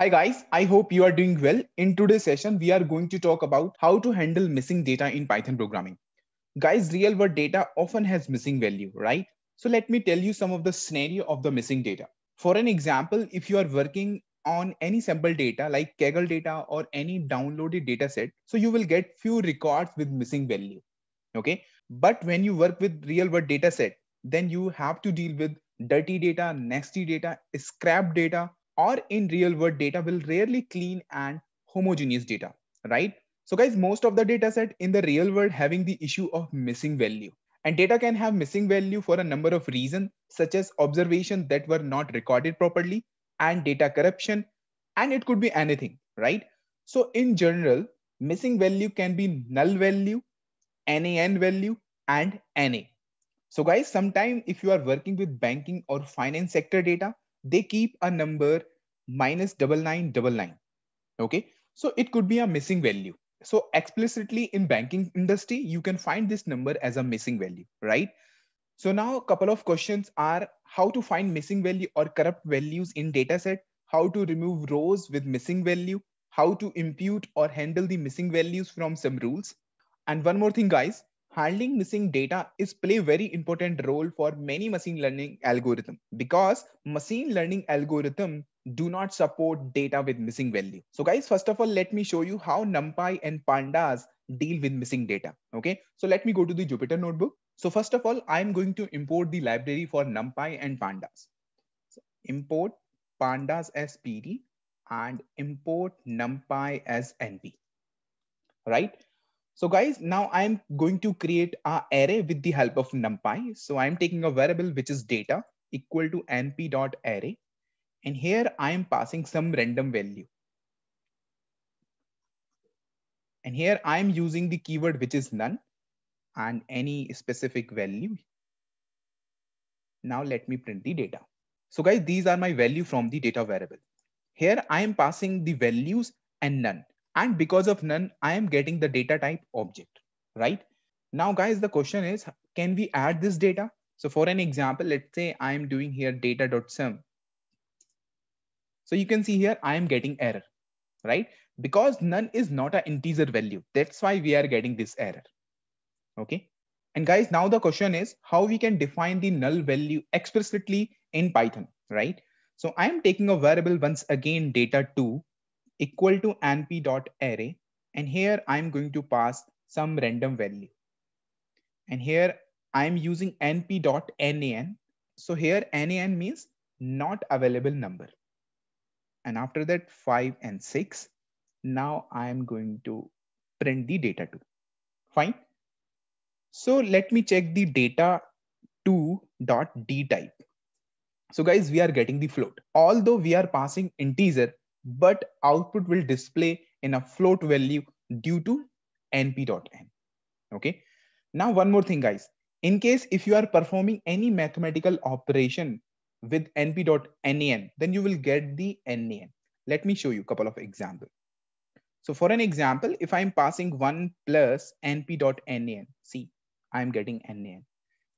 Hi guys, I hope you are doing well. In today's session, we are going to talk about how to handle missing data in Python programming. Guys, real world data often has missing value, right? So let me tell you some of the scenario of the missing data. For an example, if you are working on any sample data like Kaggle data or any downloaded data set, so you will get few records with missing value, okay? But when you work with real world data set, then you have to deal with dirty data, nasty data, scrap data, or in real world data will rarely clean and homogeneous data, right? So guys, most of the data set in the real world having the issue of missing value. And data can have missing value for a number of reasons, such as observation that were not recorded properly and data corruption, and it could be anything, right? So in general, missing value can be null value, NAN value, and NA. So guys, sometime if you are working with banking or finance sector data, they keep a number minus double nine double nine. Okay, so it could be a missing value. So explicitly in banking industry, you can find this number as a missing value, right? So now a couple of questions are how to find missing value or corrupt values in dataset, how to remove rows with missing value, how to impute or handle the missing values from some rules. And one more thing, guys, handling missing data is play very important role for many machine learning algorithm because machine learning algorithm do not support data with missing value. So guys, first of all, let me show you how NumPy and Pandas deal with missing data. Okay, so let me go to the Jupyter notebook. So first of all, I'm going to import the library for NumPy and Pandas. So import Pandas as PD and import NumPy as NP, right? So guys, now I'm going to create our array with the help of NumPy. So I'm taking a variable which is data equal to np dot array, And here I am passing some random value. And here I'm using the keyword which is none and any specific value. Now let me print the data. So guys, these are my value from the data variable. Here I am passing the values and none. And because of none, I am getting the data type object, right? Now, guys, the question is, can we add this data? So for an example, let's say I'm doing here data.sum. So you can see here, I am getting error, right? Because none is not an integer value. That's why we are getting this error, okay? And guys, now the question is how we can define the null value explicitly in Python, right? So I'm taking a variable once again, data2, equal to np.array. and here I'm going to pass some random value. And here I'm using np.nan. So here nan means not available number. And after that five and six, now I'm going to print the data two. Fine. So let me check the data two dot d type. So guys, we are getting the float. Although we are passing integer, but output will display in a float value due to np.n. Okay. Now, one more thing, guys. In case if you are performing any mathematical operation with np.nan, then you will get the nan. Let me show you a couple of examples. So for an example, if I'm passing 1 plus np.nan, see, I'm getting nan.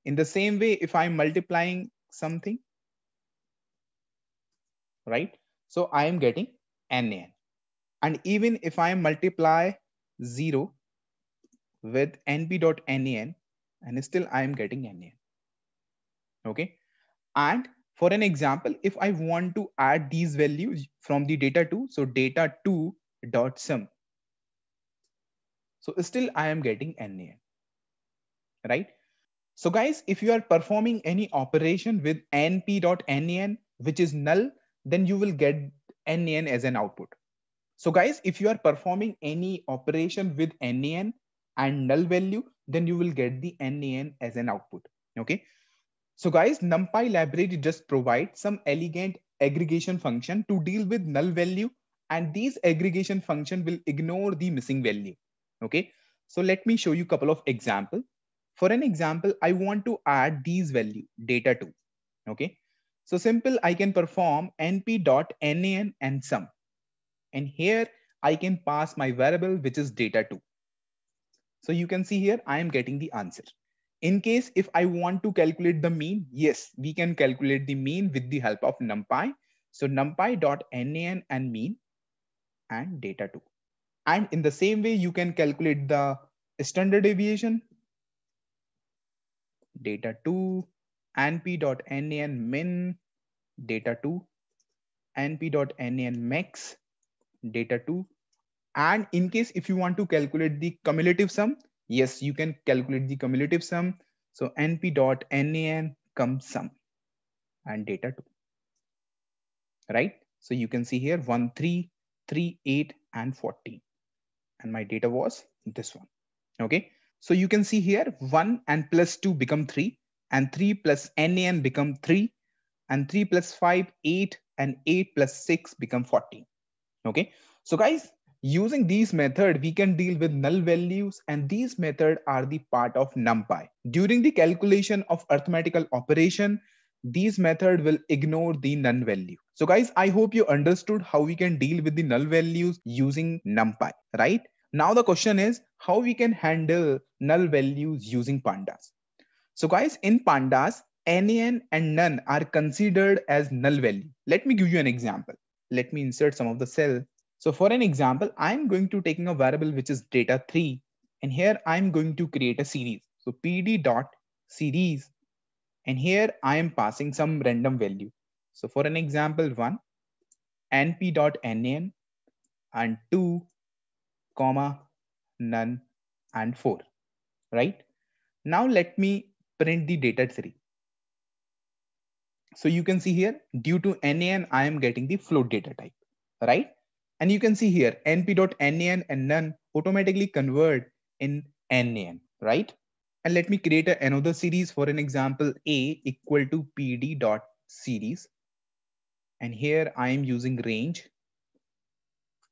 In the same way, if I'm multiplying something, right? So I am getting NaN. And even if I multiply 0 with nb.nan, and still I am getting NaN. Okay. And for an example, if I want to add these values from the data 2, so data 2 dot sum. So still I am getting NaN, right? So guys, if you are performing any operation with np.nan, which is null, then you will get NAN as an output. So guys, if you are performing any operation with NAN and null value, then you will get the NAN as an output. Okay. So guys, NumPy library just provides some elegant aggregation function to deal with null value. And these aggregation function will ignore the missing value. Okay. So let me show you a couple of example. For an example, I want to add these value data to. Okay. So simple, I can perform np dot nan and sum. And here I can pass my variable, which is data two. So you can see here, I am getting the answer. In case if I want to calculate the mean, yes, we can calculate the mean with the help of NumPy. So numpy dot nan and mean and data two. And in the same way, you can calculate the standard deviation, data two, min data2, max data2. And in case if you want to calculate the cumulative sum, yes, you can calculate the cumulative sum. So np.nan cum sum and data2, right? So you can see here 1, 3, 3, 8, and 14. And my data was this one, okay? So you can see here 1 and plus 2 become 3 and 3 plus NAN become 3, and 3 plus 5, 8, and 8 plus 6 become fourteen. Okay, so guys, using these method, we can deal with null values and these method are the part of NumPy. During the calculation of arithmetical operation, these method will ignore the null value. So guys, I hope you understood how we can deal with the null values using NumPy, right? Now the question is how we can handle null values using pandas. So guys, in pandas, NAN and none are considered as null value. Let me give you an example. Let me insert some of the cell. So for an example, I'm going to taking a variable which is data three, and here I'm going to create a series. So pd dot series, and here I am passing some random value. So for an example one, np dot nan, and two, comma, none, and four, right? Now let me print the data tree. So you can see here, due to NaN, I am getting the float data type, right? And you can see here, np.nan and none automatically convert in NaN, right? And let me create a, another series for an example, A equal to pd dot series. And here I am using range.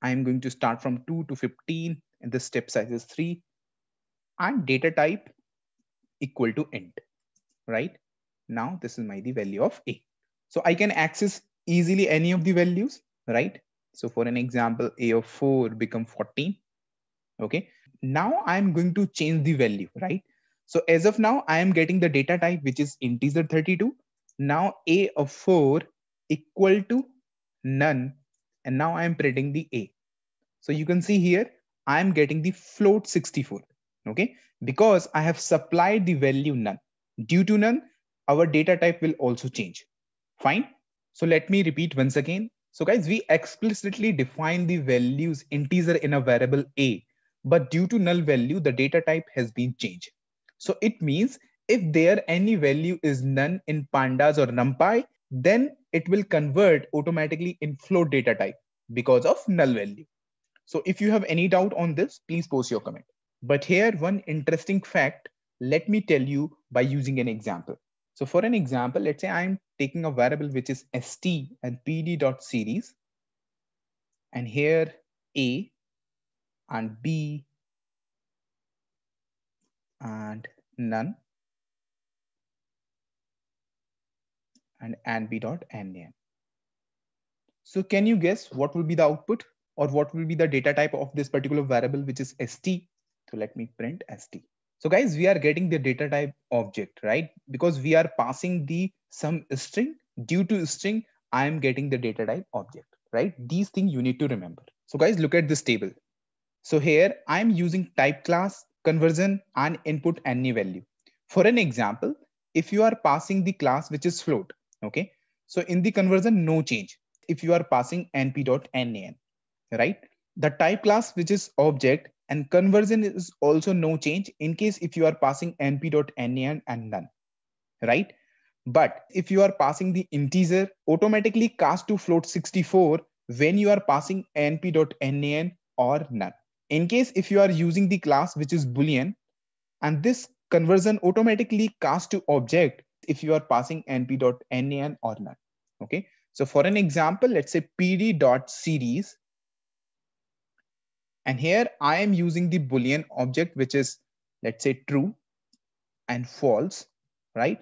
I am going to start from 2 to 15 and the step size is 3. And data type equal to end, right? Now this is my the value of A. So I can access easily any of the values, right? So for an example, A of 4 become 14. Okay. Now I'm going to change the value, right? So as of now, I am getting the data type, which is integer 32. Now A of 4 equal to none. And now I am printing the A. So you can see here, I am getting the float 64 okay? Because I have supplied the value none. Due to none, our data type will also change. Fine. So let me repeat once again. So guys, we explicitly define the values integer in a variable A, but due to null value, the data type has been changed. So it means if there any value is none in pandas or numpy, then it will convert automatically in float data type because of null value. So if you have any doubt on this, please post your comment. But here, one interesting fact, let me tell you by using an example. So for an example, let's say I'm taking a variable which is st and pd dot series, and here a and b and none and and b dot nan. So can you guess what will be the output or what will be the data type of this particular variable, which is st so let me print st. So guys, we are getting the data type object, right? Because we are passing the some string due to string, I am getting the data type object, right? These things you need to remember. So guys, look at this table. So here I'm using type class, conversion and input any value. For an example, if you are passing the class, which is float, okay? So in the conversion, no change. If you are passing np.nan, right? The type class, which is object, and conversion is also no change in case if you are passing np.nan and none, right? But if you are passing the integer, automatically cast to float 64 when you are passing np.nan or none. In case if you are using the class which is boolean, and this conversion automatically cast to object if you are passing np.nan or none. Okay. So for an example, let's say pd.series and here I am using the Boolean object, which is, let's say true and false, right?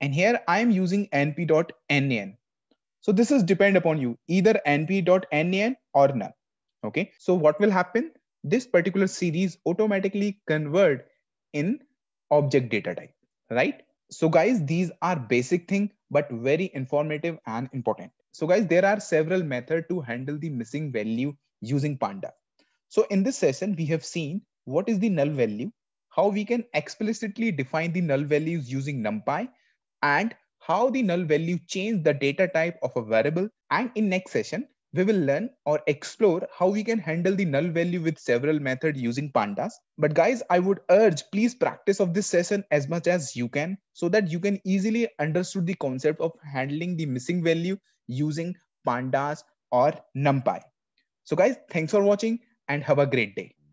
And here I am using np.nan. So this is depend upon you, either np.nan or null. okay? So what will happen? This particular series automatically convert in object data type, right? So guys, these are basic thing, but very informative and important. So guys, there are several method to handle the missing value using Panda. So in this session, we have seen what is the null value, how we can explicitly define the null values using NumPy, and how the null value change the data type of a variable. And in next session, we will learn or explore how we can handle the null value with several methods using pandas. But guys, I would urge please practice of this session as much as you can so that you can easily understood the concept of handling the missing value using pandas or NumPy. So guys, thanks for watching and have a great day.